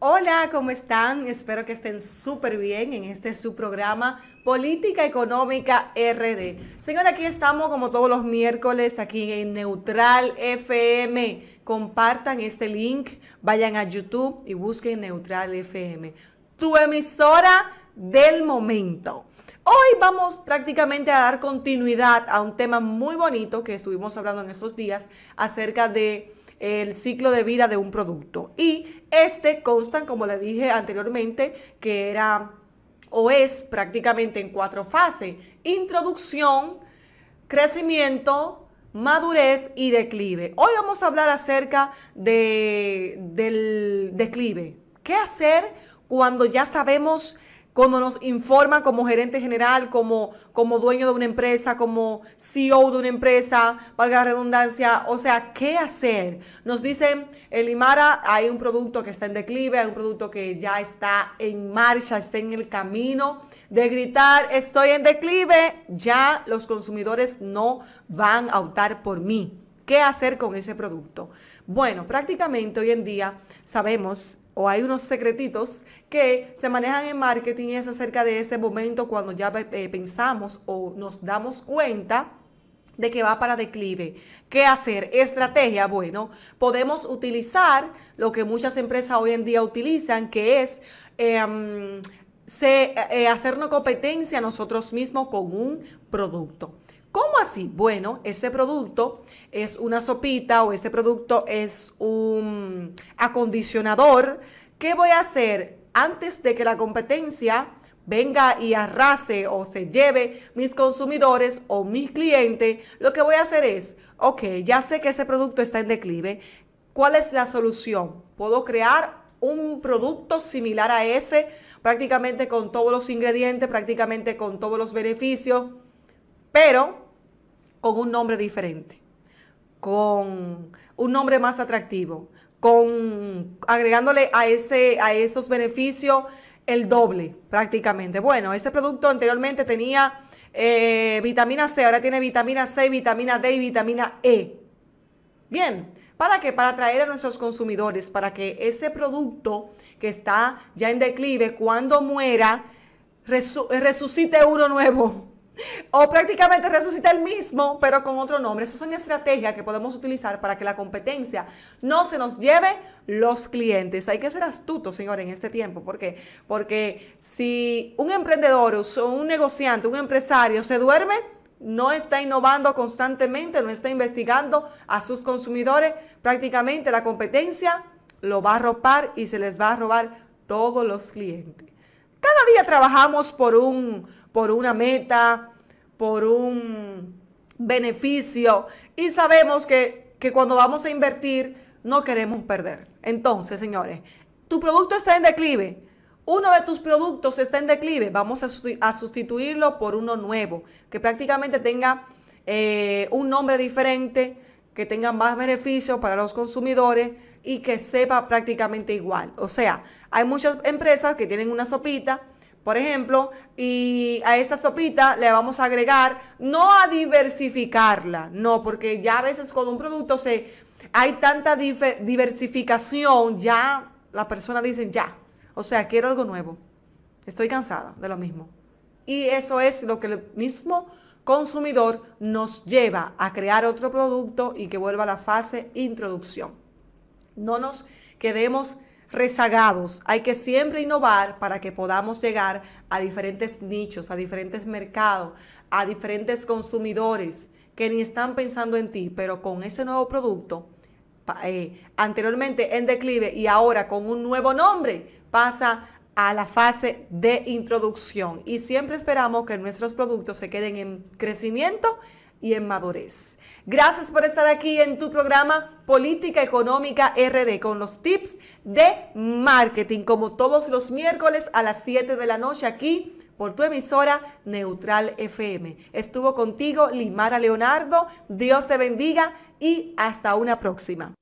Hola, ¿cómo están? Espero que estén súper bien en este su programa Política Económica RD. Señora, aquí estamos como todos los miércoles aquí en Neutral FM. Compartan este link, vayan a YouTube y busquen Neutral FM, tu emisora del momento. Hoy vamos prácticamente a dar continuidad a un tema muy bonito que estuvimos hablando en estos días acerca de el ciclo de vida de un producto. Y este consta, como le dije anteriormente, que era o es prácticamente en cuatro fases. Introducción, crecimiento, madurez y declive. Hoy vamos a hablar acerca de, del declive. ¿Qué hacer cuando ya sabemos cuando nos informa como gerente general, como, como dueño de una empresa, como CEO de una empresa, valga la redundancia, o sea, ¿qué hacer? Nos dicen, el hay un producto que está en declive, hay un producto que ya está en marcha, está en el camino de gritar, estoy en declive, ya los consumidores no van a optar por mí. ¿Qué hacer con ese producto? Bueno, prácticamente hoy en día sabemos o hay unos secretitos que se manejan en marketing y es acerca de ese momento cuando ya eh, pensamos o nos damos cuenta de que va para declive. ¿Qué hacer? Estrategia. Bueno, podemos utilizar lo que muchas empresas hoy en día utilizan, que es em, eh, hacernos competencia nosotros mismos con un producto. ¿Cómo así? Bueno, ese producto es una sopita o ese producto es un acondicionador. ¿Qué voy a hacer antes de que la competencia venga y arrase o se lleve mis consumidores o mis clientes? Lo que voy a hacer es, ok, ya sé que ese producto está en declive. ¿Cuál es la solución? ¿Puedo crear un producto similar a ese, prácticamente con todos los ingredientes, prácticamente con todos los beneficios? pero con un nombre diferente, con un nombre más atractivo, con agregándole a, ese, a esos beneficios el doble prácticamente. Bueno, este producto anteriormente tenía eh, vitamina C, ahora tiene vitamina C, vitamina D y vitamina E. Bien, ¿para qué? Para atraer a nuestros consumidores, para que ese producto que está ya en declive, cuando muera, resucite uno nuevo o prácticamente resucita el mismo, pero con otro nombre. Esa es una estrategia que podemos utilizar para que la competencia no se nos lleve los clientes. Hay que ser astutos, señores, en este tiempo. ¿Por qué? Porque si un emprendedor o un negociante, un empresario se duerme, no está innovando constantemente, no está investigando a sus consumidores, prácticamente la competencia lo va a ropar y se les va a robar todos los clientes. Cada día trabajamos por un por una meta, por un beneficio. Y sabemos que, cuando vamos a invertir no queremos perder. Entonces, señores, tu producto está en declive. Uno de tus productos está en declive. Vamos a sustituirlo por uno nuevo, que prácticamente tenga eh, un nombre diferente, que tenga más beneficios para los consumidores y que sepa prácticamente igual. O sea, hay muchas empresas que tienen una sopita por ejemplo, y a esta sopita le vamos a agregar, no a diversificarla, no, porque ya a veces con un producto se, hay tanta diversificación, ya la persona dice, ya, o sea, quiero algo nuevo, estoy cansada de lo mismo. Y eso es lo que el mismo consumidor nos lleva a crear otro producto y que vuelva a la fase introducción. No nos quedemos rezagados. Hay que siempre innovar para que podamos llegar a diferentes nichos, a diferentes mercados, a diferentes consumidores que ni están pensando en ti, pero con ese nuevo producto, eh, anteriormente en declive y ahora con un nuevo nombre, pasa a la fase de introducción. Y siempre esperamos que nuestros productos se queden en crecimiento y en madurez. Gracias por estar aquí en tu programa Política Económica RD con los tips de marketing, como todos los miércoles a las 7 de la noche aquí por tu emisora Neutral FM. Estuvo contigo Limara Leonardo, Dios te bendiga y hasta una próxima.